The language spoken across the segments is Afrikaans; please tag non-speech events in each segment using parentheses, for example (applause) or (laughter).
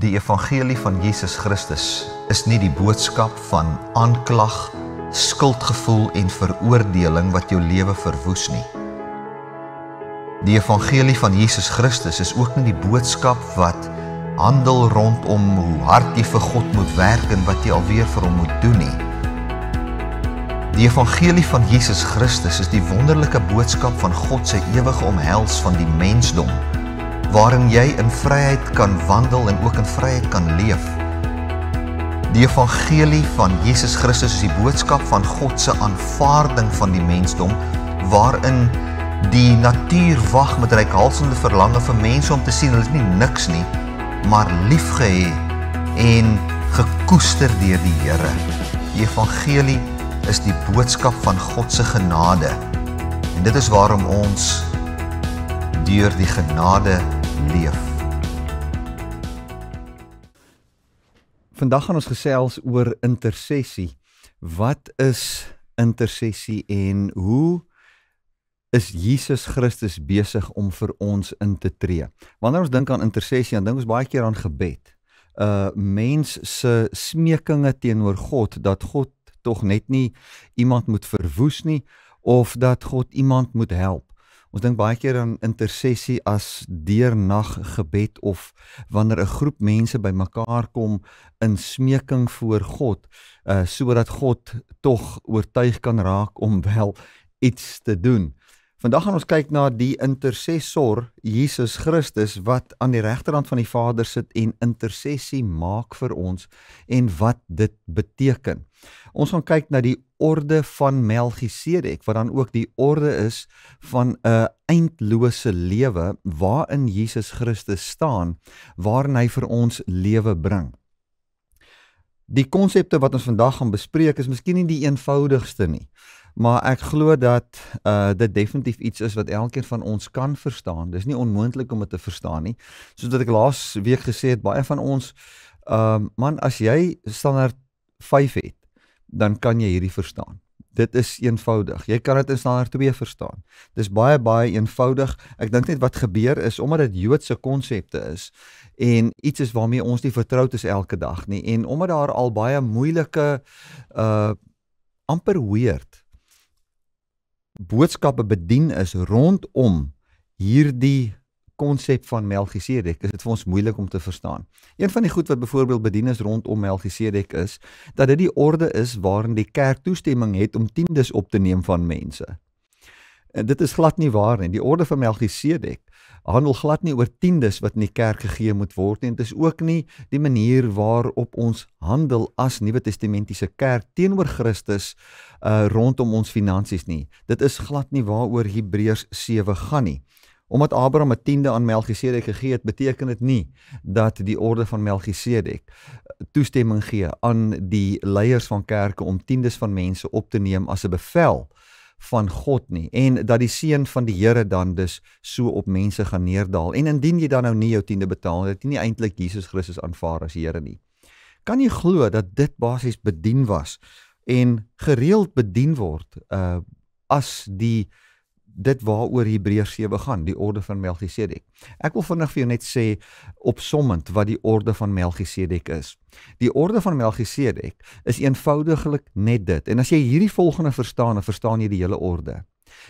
Die evangelie van Jesus Christus is nie die boodskap van aanklag, skuldgevoel en veroordeling wat jou lewe verwoes nie. Die evangelie van Jesus Christus is ook nie die boodskap wat handel rondom hoe hard jy vir God moet werk en wat jy alweer vir hom moet doen nie. Die evangelie van Jesus Christus is die wonderlike boodskap van God se ewige omhels van die mensdom waarin jy in vryheid kan wandel en ook in vryheid kan leef. Die evangelie van Jesus Christus is die boodskap van God se aanvaarding van die mensdom waarin die natuur wag met rykhalsende verlange vir mense om te sien hulle is nie niks nie, maar liefgehê en gekoester deur die Here. Die evangelie is die boodskap van God se genade. En dit is waarom ons deur die genade leef. Vandag gaan ons gesels oor intersessie. Wat is intersessie en hoe is Jesus Christus besig om vir ons in te tree? Wanneer ons dink aan intersessie, dan dink ons baie keer aan gebed. 'n uh, Mens se smeekinge teenoor God dat God tog net nie iemand moet verwoes nie of dat God iemand moet help. Ons dink baie keer aan intersessie as deernag gebed of wanneer 'n groep mense bymekaar kom in smeking voor God, uh sodat God tog oortuig kan raak om wel iets te doen. Vandag gaan ons kyk na die intersessor Jesus Christus wat aan die regterhand van die Vader sit en intersessie maak vir ons en wat dit beteken. Ons gaan kyk na die orde van Melchisedek wat dan ook die orde is van 'n eindlose lewe waarin Jesus Christus staan waarin hy vir ons lewe bring. Die konsepte wat ons vandag gaan bespreek is miskien nie die eenvoudigste nie. Maar ek glo dat uh dit definitief iets is wat elkeen van ons kan verstaan. Dis nie onmoontlik om dit te verstaan nie. Soos wat ek laas week gesê het, baie van ons ehm uh, man as jy standaard 5 het dan kan jy hierdie verstaan. Dit is eenvoudig. Jy kan dit in standaard 2 verstaan. Dis baie baie eenvoudig. Ek dink net wat gebeur is omdat dit Joodse konsepte is en iets is waarmee ons nie vertroud is elke dag nie en omdat daar al baie moeilike uh amper weerd boodskappe bedien is rondom hierdie konsep van Melchisedek is dit vir ons moeilik om te verstaan. Een van die goed wat byvoorbeeld bedienis rondom Melchisedek is, dat dit die orde is waarin die kerk toestemming het om tiendes op te neem van mense. En dit is glad nie waar nie. Die orde van Melchisedek handel glad nie oor tiendes wat in die kerk gegee moet word nie. Dit is ook nie die manier waarop ons handel as Nuwe Testamentiese kerk teenoor Christus uh rondom ons finansies nie. Dit is glad nie waaroor Hebreërs 7 gaan nie omdat Abraham 'n tiende aan Melchisedek gegee het, beteken dit nie dat die orde van Melchisedek eh, toestemming gee aan die leiers van kerke om tiendes van mense op te neem as 'n bevel van God nie en dat die seën van die Here dan dus so op mense gaan neerdal. En indien jy dan nou nie jou tiende betaal het, nie eintlik Jesus Christus aanvaar as Here nie. Kan jy glo dat dit basies bedien was en gereeld bedien word uh as die uh dit waaroor Hebreërs 7 gaan, die orde van Melchisedek. Ek wil vinnig vir jou net sê opsommend wat die orde van Melchisedek is. Die orde van Melchisedek is eenvoudiglik net dit. En as jy hierdie volgende verstaan, dan verstaan jy die hele orde.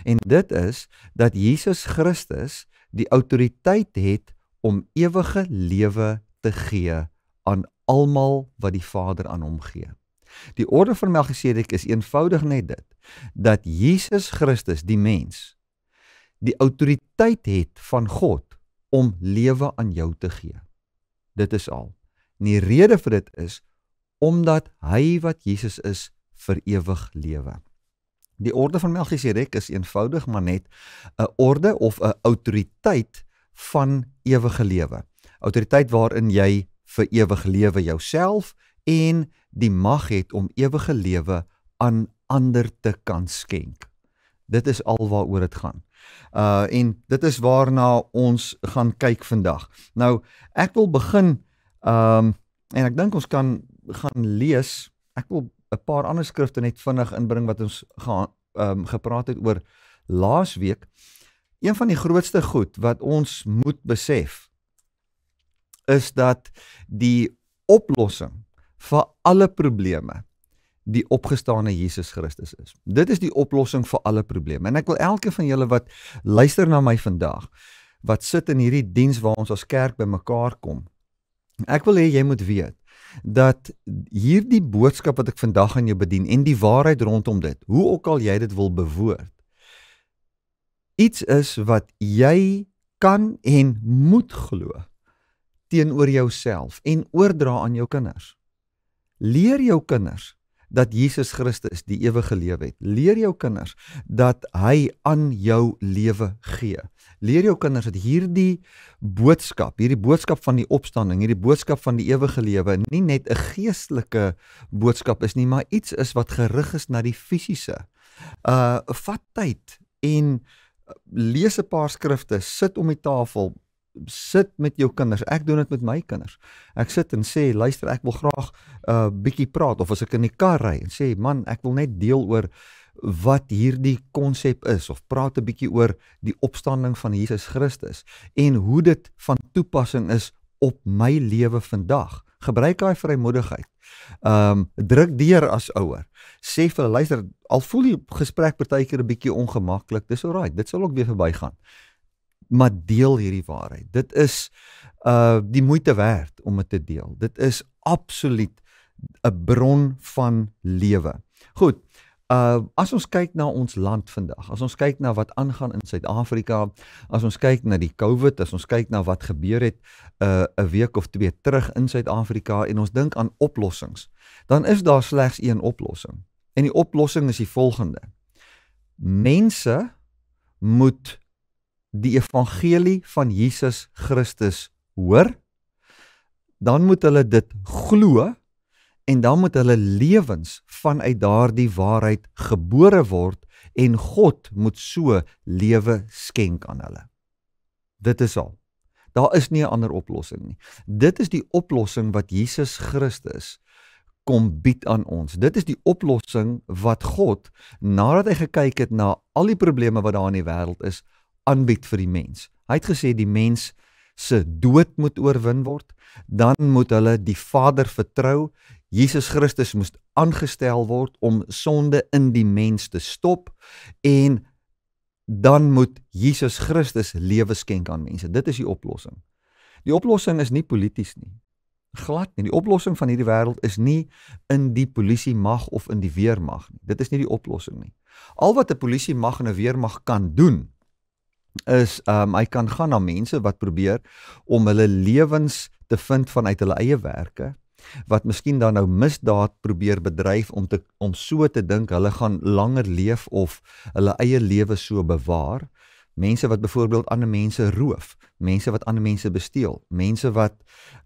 En dit is dat Jesus Christus die autoriteit het om ewige lewe te gee aan almal wat die Vader aan hom gee. Die orde van Melchisedek is eenvoudig net dit dat Jesus Christus die mens die autoriteit het van God om lewe aan jou te gee. Dit is al. En die rede vir dit is omdat hy wat Jesus is vir ewig lewe. Die orde van Melchisedek is eenvoudig maar net 'n orde of 'n autoriteit van ewige lewe. Autoriteit waarin jy vir ewig lewe jouself en die mag het om ewige lewe aan ander te kan skenk. Dit is alwaaroor dit gaan. Uh en dit is waarna ons gaan kyk vandag. Nou ek wil begin ehm um, en ek dink ons kan gaan lees. Ek wil 'n paar ander skrifte net vinnig inbring wat ons gaan ehm um, gepraat het oor laasweek. Een van die grootste goed wat ons moet besef is dat die oplossing vir alle probleme die opgestane Jesus Christus is. Dit is die oplossing vir alle probleme. En ek wil elke van julle wat luister na my vandag, wat sit in hierdie diens waar ons as kerk bymekaar kom. Ek wil hê jy moet weet dat hierdie boodskap wat ek vandag aan jou bedien en die waarheid rondom dit, hoe ook al jy dit wil bewoord, iets is wat jy kan en moet glo teenoor jouself en oordra aan jou kinders. Leer jou kinders dat Jesus Christus die ewige lewe het. Leer jou kinders dat hy aan jou lewe gee. Leer jou kinders dat hierdie boodskap, hierdie boodskap van die opstanding, hierdie boodskap van die ewige lewe nie net 'n geestelike boodskap is nie, maar iets is wat gerig is na die fisiese. Uh vat tyd en uh, lees 'n paar skrifte, sit om die tafel, sit met jou kinders. Ek doen dit met my kinders. Ek sit en sê, "Luister, ek wil graag 'n uh, bietjie praat of as ek in die kar ry en sê, "Man, ek wil net deel oor wat hierdie konsep is of praat 'n bietjie oor die opstanding van Jesus Christus en hoe dit van toepassing is op my lewe vandag." Gebruik daai vrymoedigheid. Ehm um, druk deur as ouer. Sê vir hulle, "Luister, al voel die gesprek partykeer 'n bietjie ongemaklik, dis oukei. Dit sal ook weer verbygaan." maar deel hierdie waarheid. Dit is uh die moeite werd om dit te deel. Dit is absoluut 'n bron van lewe. Goed. Uh as ons kyk na ons land vandag, as ons kyk na wat aangaan in Suid-Afrika, as ons kyk na die COVID, as ons kyk na wat gebeur het uh 'n week of twee terug in Suid-Afrika en ons dink aan oplossings, dan is daar slegs een oplossing. En die oplossing is die volgende. Mense moet die evangelie van Jesus Christus hoor, dan moet hulle dit glo en dan moet hulle lewens vanuit daardie waarheid gebore word en God moet so lewe skenk aan hulle. Dit is al. Daar is nie 'n ander oplossing nie. Dit is die oplossing wat Jesus Christus kom bied aan ons. Dit is die oplossing wat God nadat hy gekyk het na al die probleme wat daar in die wêreld is, aanbied vir die mens. Hy het gesê die mens se dood moet oorwin word, dan moet hulle die Vader vertrou. Jesus Christus moet aangestel word om sonde in die mens te stop en dan moet Jesus Christus lewe skenk aan mense. Dit is die oplossing. Die oplossing is nie polities nie. Glad nie. Die oplossing van hierdie wêreld is nie in die polisie mag of in die weermag nie. Dit is nie die oplossing nie. Al wat 'n polisie mag en 'n weermag kan doen is um hy kan gaan na mense wat probeer om hulle lewens te vind vanuit hulle eie werke wat miskien dan nou misdaad probeer bedryf om te om so te dink hulle gaan langer leef of hulle eie lewe so bewaar mense wat byvoorbeeld ander mense roof mense wat ander mense besteel mense wat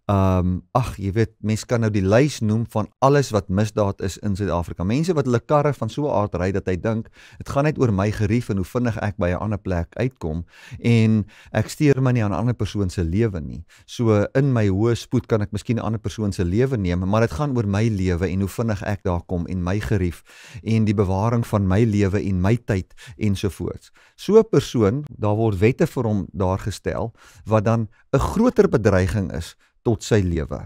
Ehm um, ag jy weet mense kan nou die lys noem van alles wat misdaad is in Suid-Afrika. Mense wat hulle karre van so 'n aard ry dat hy dink dit gaan net oor my gerief en hoe vinnig ek by 'n ander plek uitkom en ek steur my nie aan 'n ander persoon se lewe nie. So in my hoë spoed kan ek miskien 'n ander persoon se lewe neem, maar dit gaan oor my lewe en hoe vinnig ek daar kom en my gerief en die bewaring van my lewe en my tyd ensovoorts. So 'n persoon, daar word wette vir hom daar gestel wat dan 'n groter bedreiging is tot sy lewe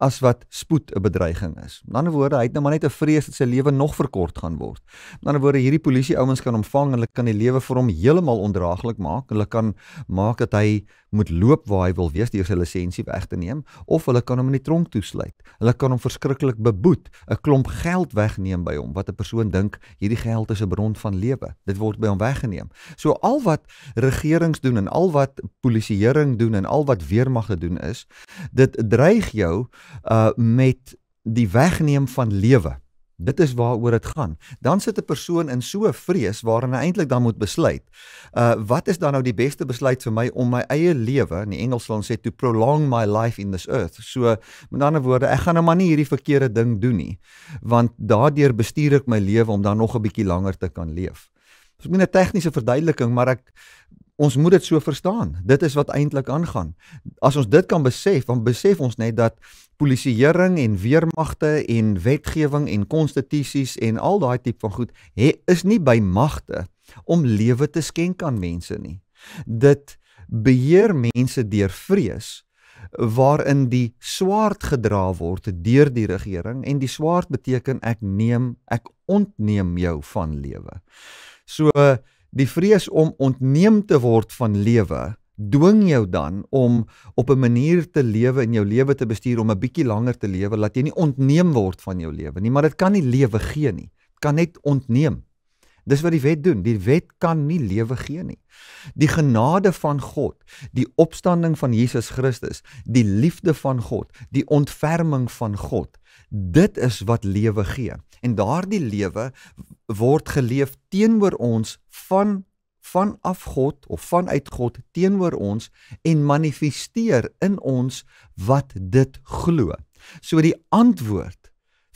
as wat spoed 'n bedreiging is. In ander woorde, hy het nou maar net 'n vrees dat sy lewe nog verkort gaan word. In ander woorde, hierdie polisie ouens kan hom vang en hulle kan die lewe vir hom heeltemal ondraaglik maak. Hulle kan maak dat hy moet loop waar hy wil wees deur sy lisensie weg te neem of hulle kan hom in die tronk toesluit. Hulle kan hom verskriklik beboet, 'n klomp geld wegneem by hom wat 'n persoon dink hierdie geld is 'n bron van lewe. Dit word by hom weggeneem. So al wat regerings doen en al wat polisieering doen en al wat weermagte doen is, dit dreig jou uh met die wegneem van lewe. Dit is waaroor dit gaan. Dan sit 'n persoon in so 'n vrees waarin hy eintlik dan moet besluit. Uh wat is dan nou die beste besluit vir my om my eie lewe, in die Engels sal ons sê to prolong my life in this earth. So met ander woorde, ek gaan nou maar nie hierdie verkeerde ding doen nie, want daardeur bestuur ek my lewe om dan nog 'n bietjie langer te kan leef. Dit is 'n tegniese verduideliking, maar ek ons moet dit so verstaan. Dit is wat eintlik aangaan. As ons dit kan besef, dan besef ons net dat polisieering en weermagte en wetgewing en konstitusies en al daai tipe van goed he, is nie by magte om lewe te skenk aan mense nie. Dit beheer mense deur vrees waarin die swaard gedra word deur die regering en die swaard beteken ek neem ek ontneem jou van lewe. So die vrees om ontneem te word van lewe dwing jou dan om op 'n manier te lewe in jou lewe te bestuur om 'n bietjie langer te lewe laat jy nie ontneem word van jou lewe nie maar dit kan nie lewe gee nie kan net ontneem dis wat die wet doen die wet kan nie lewe gee nie die genade van god die opstanding van Jesus Christus die liefde van god die ontferming van god dit is wat lewe gee en daardie lewe word geleef teenoor ons van vanaf God of vanuit God teenoor ons en manifesteer in ons wat dit glo. So die antwoord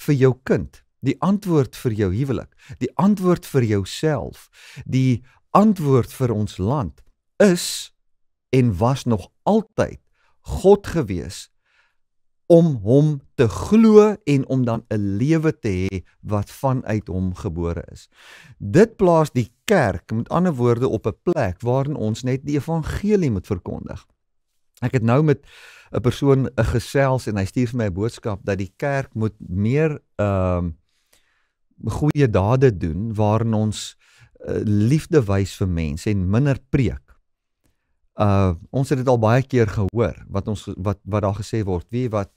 vir jou kind, die antwoord vir jou huwelik, die antwoord vir jouself, die antwoord vir ons land is en was nog altyd God gewees om hom te glo en om dan 'n lewe te hê wat vanuit hom gebore is. Dit plaas die kerk, met ander woorde, op 'n plek waarin ons net die evangelie moet verkondig. Ek het nou met 'n persoon 'n gesels en hy stuur vir my 'n boodskap dat die kerk moet meer ehm um, goeie dade doen waarin ons uh, liefde wys vir mense en minder preek uh ons het dit al baie keer gehoor wat ons wat wat daar gesê word wie wat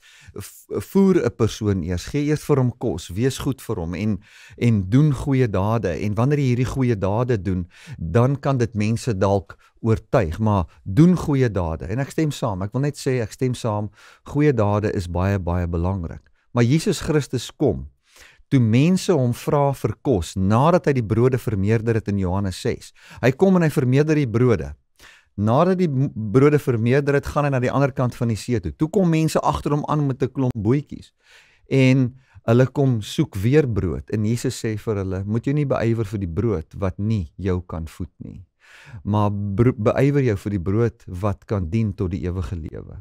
voer 'n persoon eers gee eers vir hom kos wees goed vir hom en en doen goeie dade en wanneer jy hierdie goeie dade doen dan kan dit mense dalk oortuig maar doen goeie dade en ek stem saam ek wil net sê ek stem saam goeie dade is baie baie belangrik maar Jesus Christus kom toe mense hom vra vir kos nadat hy die brode vermeerder het in Johannes 6 hy kom en hy vermeerder die brode Nadat die brode vermeerder het, gaan hy na die ander kant van die see toe. Toe kom mense agter hom aan met 'n klomp boetjies. En hulle kom soek weer brood en Jesus sê vir hulle: "Moet jy nie beywer vir die brood wat nie jou kan voed nie, maar beywer jou vir die brood wat kan dien tot die ewige lewe."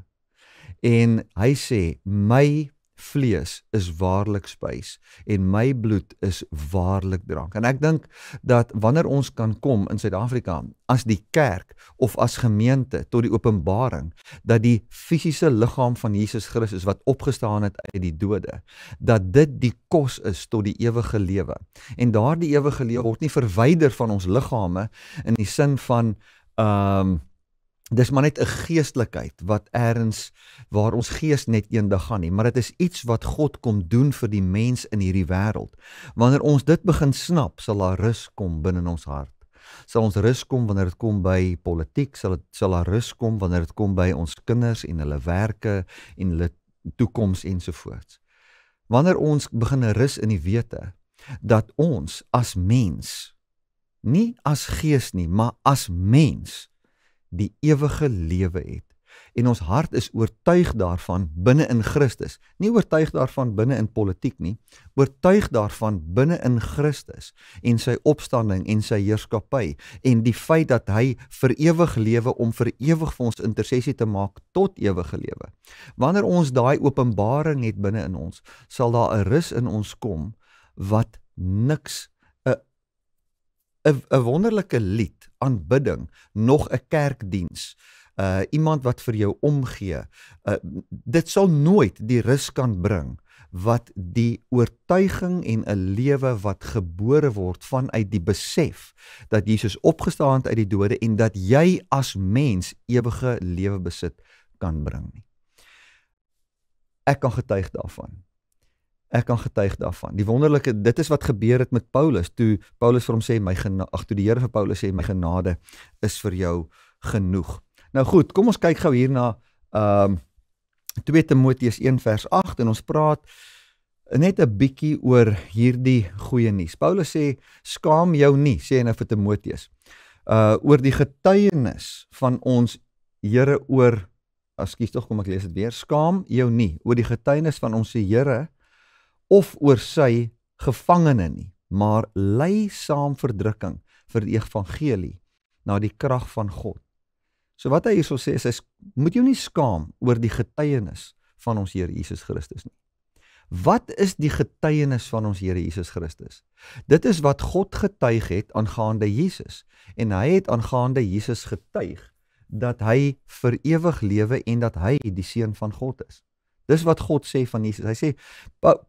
En hy sê: "My vlees is waarlik spys en my bloed is waarlik drank. En ek dink dat wanneer ons kan kom in Suid-Afrika as die kerk of as gemeente tot die openbaring dat die fisiese liggaam van Jesus Christus wat opgestaan het uit die dode, dat dit die kos is tot die ewige lewe. En daardie ewige lewe word nie verwyder van ons liggame in die sin van ehm um, dis maar net 'n geestelikheid wat eers waar ons gees net eendag gaan nie, maar dit is iets wat God kom doen vir die mens in hierdie wêreld. Wanneer ons dit begin snap, sal daar rus kom binne in ons hart sal ons rus kom wanneer dit kom by politiek sal dit sal daar rus kom wanneer dit kom by ons kinders en hulle werke en hulle toekoms ensovoorts wanneer ons begin rus in die wete dat ons as mens nie as gees nie maar as mens die ewige lewe het. En ons hart is oortuig daarvan binne in Christus, nie oortuig daarvan binne in politiek nie, oortuig daarvan binne in Christus en sy opstanding en sy heerskappy en die feit dat hy vir ewig lewe om vir ewig vir ons intersessie te maak tot ewige lewe. Wanneer ons daai openbaring het binne in ons, sal daar 'n rus in ons kom wat niks 'n wonderlike lied, aanbidding, nog 'n kerkdiens. Uh iemand wat vir jou omgee. Uh dit sal nooit die rus kan bring wat die oortuiging en 'n lewe wat gebore word vanuit die besef dat Jesus opgestaan het uit die dode en dat jy as mens ewige lewe besit kan bring nie. Ek kan getuig daarvan ek kan getuig daarvan. Die wonderlike dit is wat gebeur het met Paulus toe Paulus vir hom sê my ag toe die Here vir Paulus sê my genade is vir jou genoeg. Nou goed, kom ons kyk gou hier na ehm um, 2 Timoteus 1 vers 8 en ons praat net 'n bietjie oor hierdie goeie nuus. Paulus sê skaam jou nie, sê hy nou vir Timoteus. Uh oor die getuienis van ons Here oor Ekskuus tog kom ek lees dit weer. Skaam jou nie oor die getuienis van ons Here of oor sy gevangene nie, maar lei saam verdrukking vir die evangelie na die krag van God. So wat hy hierso sê is, is moet jou nie skaam oor die getuienis van ons Here Jesus Christus nie. Wat is die getuienis van ons Here Jesus Christus? Dit is wat God getuig het aangaande Jesus en hy het aangaande Jesus getuig dat hy vir ewig lewe en dat hy die seun van God is. Dis wat God sê van Jesus. Hy sê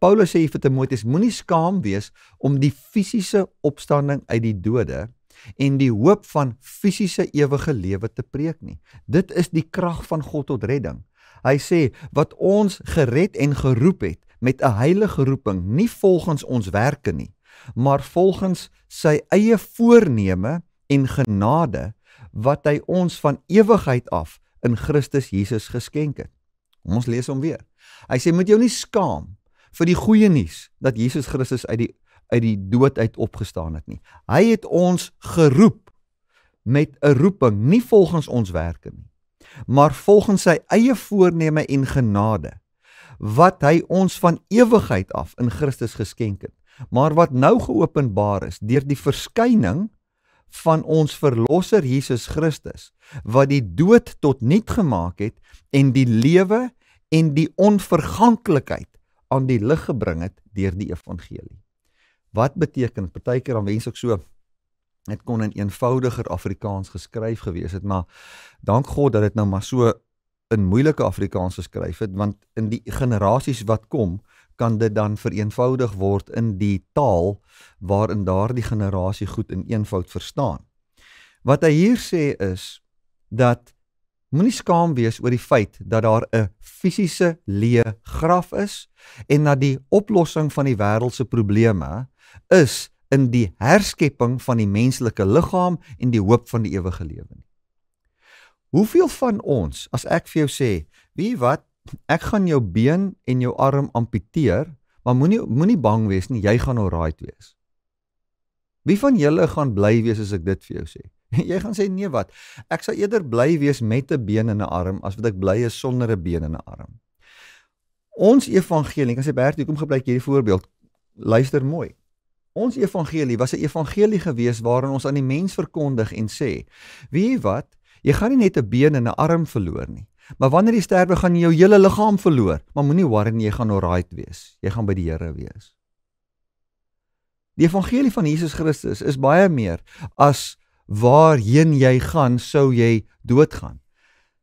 Paulus sê vir Timoteus moenie skaam wees om die fisiese opstanding uit die dode en die hoop van fisiese ewige lewe te preek nie. Dit is die krag van God tot redding. Hy sê wat ons gered en geroep het met 'n heilige roeping, nie volgens ons werke nie, maar volgens sy eie voorneme en genade wat hy ons van ewigheid af in Christus Jesus geskenk het. Kom ons lees hom weer. Hy sê moet jou nie skaam vir die goeie nuus dat Jesus Christus uit die uit die dood uit opgestaan het nie. Hy het ons geroep met 'n roeping nie volgens ons werke nie, maar volgens sy eie voorneme en genade wat hy ons van ewigheid af in Christus geskenk het, maar wat nou geopenbaar is deur die verskyning van ons verlosser Jesus Christus wat die dood tot nuut gemaak het en die lewe en die onverganklikheid aan die lig gebring het deur die evangelie. Wat beteken dit? Partykeer dan wens ek so dit kon in eenvoudiger Afrikaans geskryf gewees het, maar dank God dat dit nou maar so in moeilike Afrikaans geskryf het, want in die generasies wat kom, kan dit dan vereenvoudig word in die taal waarin daardie generasie goed in eenvoud verstaan. Wat hy hier sê is dat Moenie skaam wees oor die feit dat daar 'n fisiese leë graf is en dat die oplossing van die wêreld se probleme is in die herskepping van die menslike liggaam en die hoop van die ewige lewe. Hoeveel van ons, as ek vir jou sê, weet wat, ek gaan jou been en jou arm amputeer, maar moenie moenie bang wees nie, jy gaan alraai wees. Wie van julle gaan bly wees as ek dit vir jou sê? (laughs) jy gaan sê nee wat. Ek sal eerder bly wees met 'n been en 'n arm as wat ek bly is sonder 'n been en 'n arm. Ons evangelie, ek sê Bert, hoekom gebruik jy hierdie voorbeeld? Luister mooi. Ons evangelie was 'n evangelie gewees waarin ons aan die mens verkondig en sê: "Weet jy wat? Jy gaan nie net 'n been en 'n arm verloor nie, maar wanneer jy sterwe gaan jy jou hele liggaam verloor, maar moenie worry nie, jy gaan alright wees. Jy gaan by die Here wees." Die evangelie van Jesus Christus is baie meer as waarheen jy gaan, sou jy doodgaan.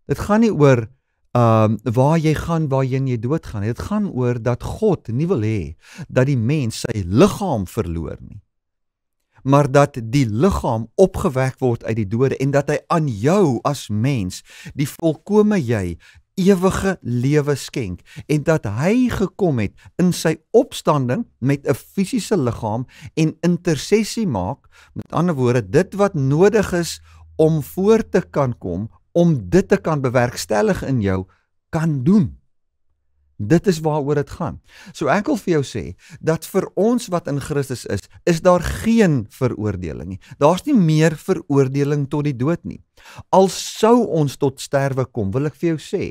Dit gaan nie oor ehm um, waar jy gaan, waarheen jy doodgaan. Dit gaan oor dat God nie wil hê dat die mens sy liggaam verloor nie. Maar dat die liggaam opgewek word uit die dode en dat hy aan jou as mens die volkomme jy, ewige lewe skenk en dat hy gekom het in sy opstanding met 'n fisiese liggaam en intersessie maak met ander woorde dit wat nodig is om voor te kan kom om dit te kan bewerkstellig in jou kan doen Dit is waaroor dit gaan. So ek wil vir jou sê dat vir ons wat in Christus is, is daar geen veroordeling nie. Daar's nie meer veroordeling tot die dood nie. Al sou ons tot sterwe kom, wil ek vir jou sê,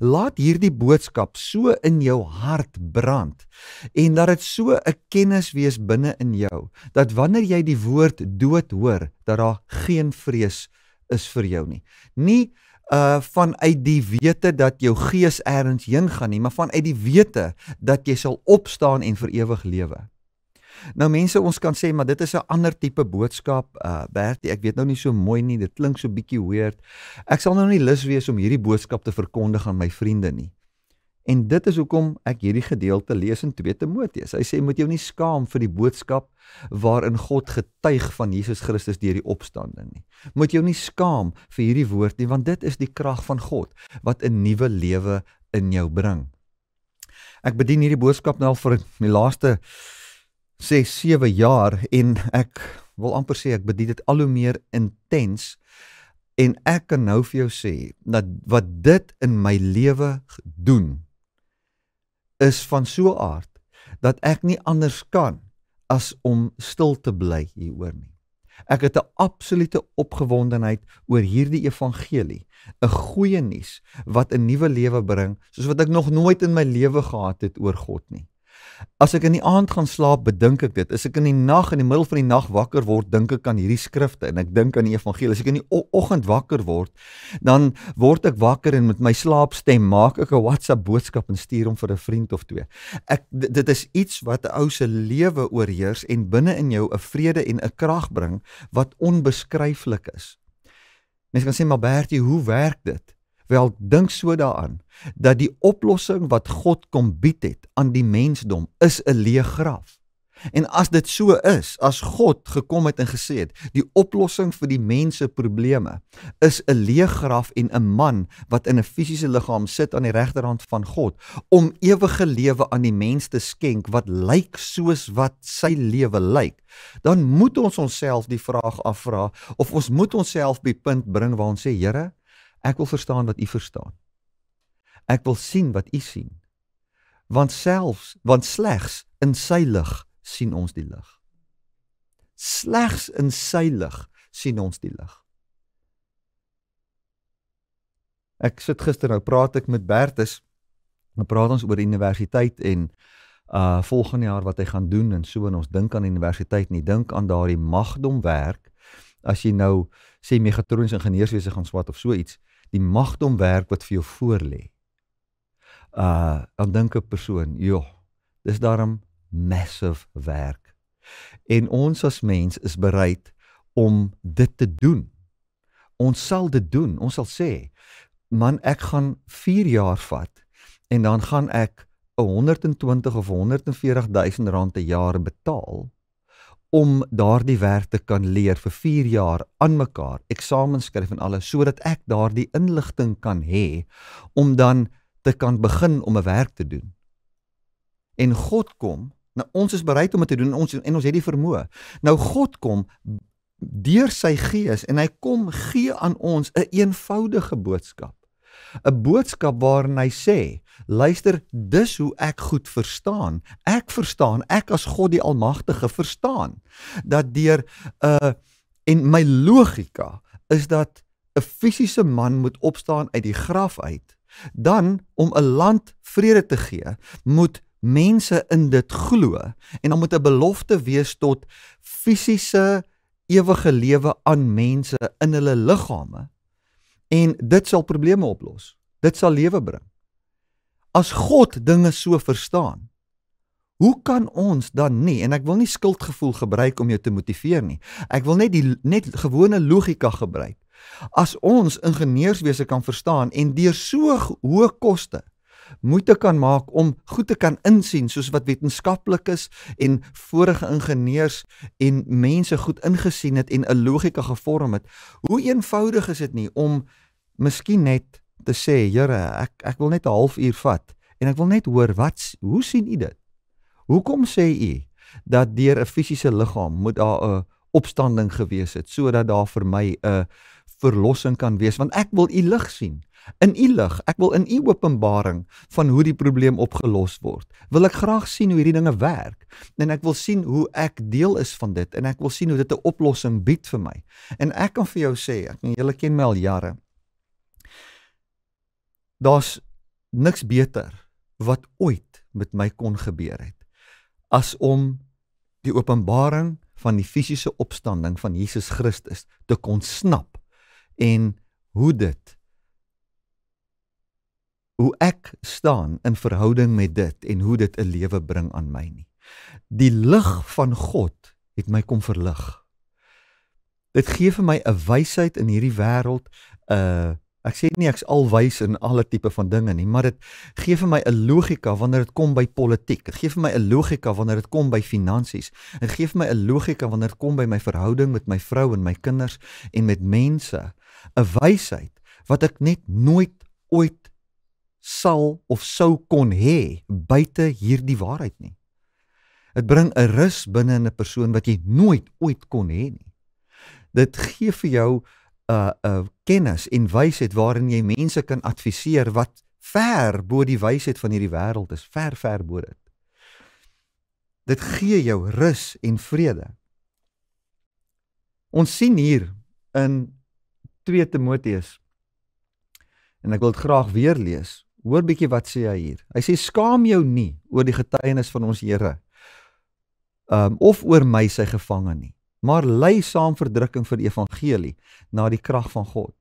laat hierdie boodskap so in jou hart brand en dat dit so 'n kennis wees binne in jou dat wanneer jy die woord dood hoor, dat daar geen vrees is vir jou nie. Nie uh vanuit die wete dat jou gees ergens heen gaan nie, maar vanuit die wete dat jy sal opstaan en vir ewig lewe. Nou mense, ons kan sê maar dit is 'n ander tipe boodskap. Uh Bertie, ek weet nou nie so mooi nie, dit klink so bietjie weird. Ek sal nou nie lus wees om hierdie boodskap te verkondig aan my vriende nie. En dit is hoekom ek hierdie gedeelte lees in 2 Timoteus. Hy sê moet jou nie skaam vir die boodskap waarin God getuig van Jesus Christus deur die opstanding nie. Moet jou nie skaam vir hierdie woord nie want dit is die krag van God wat 'n nuwe lewe in jou bring. Ek bedien hierdie boodskap nou al vir die laaste 6 7 jaar en ek wil amper sê ek bedien dit al hoe meer intens en ek kan nou vir jou sê dat wat dit in my lewe doen is van so 'n aard dat ek nie anders kan as om stil te bly hieroor nie. Ek het 'n absolute opgewondenheid oor hierdie evangelie, 'n goeie nuus wat 'n nuwe lewe bring, soos wat ek nog nooit in my lewe gehad het oor God nie. As ek in die aand gaan slaap, bedink ek dit. As ek in die nag in die middel van die nag wakker word, dink ek aan hierdie skrifte en ek dink aan die evangelie. As ek in die oggend wakker word, dan word ek wakker en met my slaapstem maak ek 'n WhatsApp boodskap en stuur hom vir 'n vriend of twee. Ek dit is iets wat 'n ou se lewe oorheers en binne in jou 'n vrede en 'n krag bring wat onbeskryflik is. Mense kan sê, "Maar Bertie, hoe werk dit?" Wel dink so daaraan dat die oplossing wat God kom bied het aan die mensdom is 'n leë graf. En as dit so is, as God gekom het en gesê het, die oplossing vir die mens se probleme is 'n leë graf en 'n man wat in 'n fisiese liggaam sit aan die regterhand van God om ewige lewe aan die mens te skenk wat lyk soos wat sy lewe lyk, dan moet ons onsself die vraag afvra of ons moet onsself by punt bring waar ons sê, Here, Ek wil verstaan wat u verstaan. Ek wil sien wat u sien. Want selfs, want slegs in sy lig sien ons die lig. Slegs in sy lig sien ons die lig. Ek sit gister nou praat ek met Bertus. Ons nou praat ons oor die universiteit en uh volgende jaar wat hy gaan doen en so en ons dink aan die universiteit en dink aan daardie magdom werk as jy nou sê megatroniese ingenieurswese gaan swat of so iets die magdom werk wat vir jou voor lê. Uh dan dink 'n persoon, joh, dis daarom massive werk. En ons as mens is bereid om dit te doen. Ons sal dit doen. Ons sal sê, man, ek gaan 4 jaar vat en dan gaan ek 120 of 140 000 rand 'n jaar betaal om daardie werk te kan leer vir 4 jaar aan mekaar, eksamens skryf en alles sodat ek daardie inligting kan hê om dan te kan begin om 'n werk te doen. En God kom, nou ons is bereid om dit te doen, ons en ons het die vermoë. Nou God kom deur sy gees en hy kom gee aan ons 'n een eenvoudige boodskap. 'n boodskap waarin hy sê: "Luister, dis hoe ek goed verstaan. Ek verstaan, ek as God die Almagtige verstaan dat deur 'n uh, en my logika is dat 'n fisiese man moet opstaan uit die graf uit, dan om 'n land vrede te gee, moet mense in dit glo en dan moet 'n belofte wees tot fisiese ewige lewe aan mense in hulle liggame en dit sal probleme oplos. Dit sal lewe bring. As God dinge so verstaan, hoe kan ons dan nie en ek wil nie skuldgevoel gebruik om jou te motiveer nie. Ek wil net die net gewone logika gebruik. As ons ingenieurswese kan verstaan en deur so hoë koste moeite kan maak om goed te kan insien soos wat wetenskaplik is en vorige ingenieurs en mense goed ingesien het en 'n logika gevorm het. Hoe eenvoudig is dit nie om miskien net te sê, Here, ek ek wil net 'n halfuur vat en ek wil net hoor wat hoe sien u dit? Hoekom sê u dat deur 'n fisiese liggaam moet daar 'n opstanding gewees het sodat daar vir my 'n verlossing kan wees want ek wil u lig sien. In u lig, ek wil in u openbaring van hoe die probleem opgelos word. Wil ek graag sien hoe hierdie dinge werk en ek wil sien hoe ek deel is van dit en ek wil sien hoe dit 'n oplossing bied vir my. En ek kan vir jou sê, ek ken julle ken my al jare. Daar's niks beter wat ooit met my kon gebeur het as om die openbaring van die fisiese opstanding van Jesus Christus te kon snap en hoe dit hoe ek staan in verhouding met dit en hoe dit 'n lewe bring aan my nie. Die lig van God het my kom verlig. Dit gee vir my 'n wysheid in hierdie wêreld, 'n uh, ek sê nie ek's alwys in alle tipe van dinge nie, maar dit gee vir my 'n logika wanneer dit kom by politiek. Dit gee vir my 'n logika wanneer dit kom by finansies. Dit gee vir my 'n logika wanneer dit kom by my verhouding met my vrou en my kinders en met mense, 'n wysheid wat ek net nooit ooit sal of sou kon hê buite hierdie waarheid nie. Dit bring 'n rus binne in 'n persoon wat jy nooit ooit kon hê nie. Dit gee vir jou 'n uh, eh, 'n uh, eh, kennis en wysheid waarin jy mense kan adviseer wat ver bo die wysheid van hierdie wêreld is, ver ver bo dit. Dit gee jou rus en vrede. Ons sien hier in 2 Timoteus en ek wil dit graag weer lees Hoor bietjie wat sê hy hier. Hy sê skaam jou nie oor die getuienis van ons Here. Um of oor my sy gevange nie, maar lei saam verdrukking vir die evangelie na die krag van God.